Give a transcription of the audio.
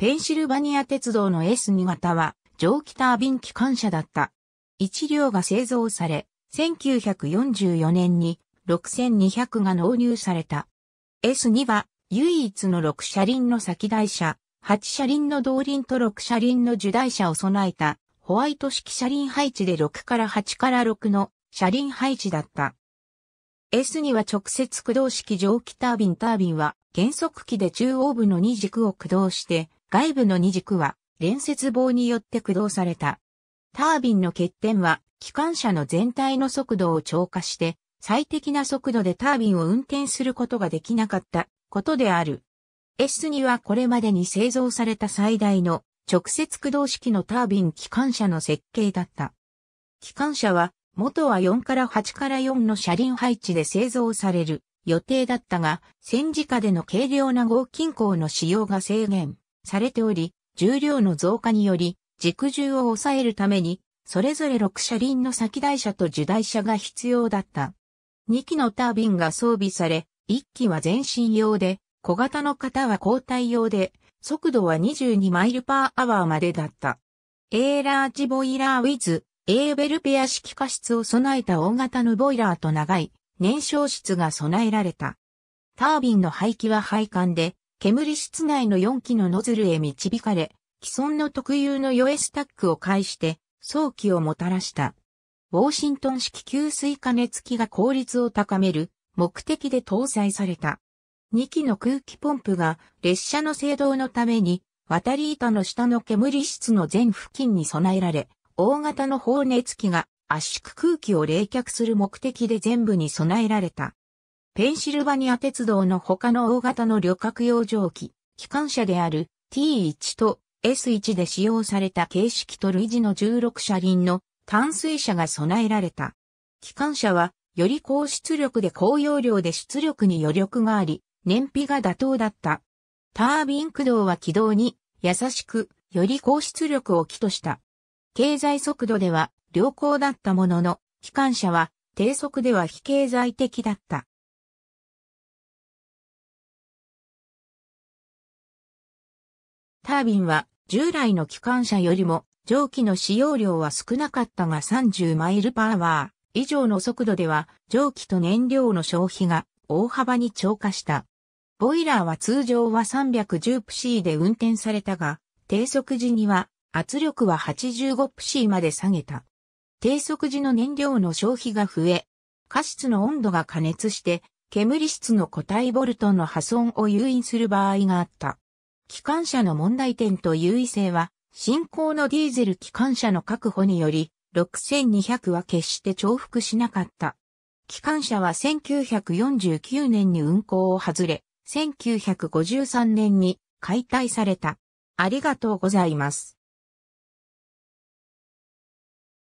ペンシルバニア鉄道の S2 型は蒸気タービン機関車だった。1両が製造され、1944年に6200が納入された。S2 は唯一の6車輪の先台車、8車輪の動輪と6車輪の受台車を備えたホワイト式車輪配置で6から8から6の車輪配置だった。S2 は直接駆動式蒸気タービンタービンは減速機で中央部の2軸を駆動して外部の二軸は連接棒によって駆動された。タービンの欠点は、機関車の全体の速度を超過して、最適な速度でタービンを運転することができなかったことである。S2 はこれまでに製造された最大の直接駆動式のタービン機関車の設計だった。機関車は元は4から8から4の車輪配置で製造される予定だったが、戦時下での軽量な合金鋼の使用が制限されており、重量の増加により、軸重を抑えるために、それぞれ6車輪の先台車と受台車が必要だった。2機のタービンが装備され、1機は全身用で、小型の型は交代用で、速度は22マイルパーアワーまでだった。A ラージボイラーウィズ、エーベルペア式加湿を備えた大型のボイラーと長い燃焼室が備えられた。タービンの排気は配管で、煙室内の4機のノズルへ導かれ、既存の特有の余エスタックを介して、早期をもたらした。ウォーシントン式給水加熱器が効率を高める目的で搭載された。2機の空気ポンプが列車の制動のために渡り板の下の煙室の全付近に備えられ、大型の放熱器が圧縮空気を冷却する目的で全部に備えられた。ペンシルバニア鉄道の他の大型の旅客用蒸気、機関車である T1 と S1 で使用された形式と類似の16車輪の淡水車が備えられた。機関車は、より高出力で高容量で出力に余力があり、燃費が妥当だった。タービン駆動は軌道に優しく、より高出力を起とした。経済速度では良好だったものの、機関車は低速では非経済的だった。タービンは従来の機関車よりも蒸気の使用量は少なかったが30マイルパワー以上の速度では蒸気と燃料の消費が大幅に超過した。ボイラーは通常は 310pc で運転されたが、低速時には圧力は 85pc まで下げた。低速時の燃料の消費が増え、加湿の温度が加熱して、煙質の固体ボルトの破損を誘引する場合があった。機関車の問題点と優位性は、新興のディーゼル機関車の確保により、6200は決して重複しなかった。機関車は1949年に運行を外れ、1953年に解体された。ありがとうございます。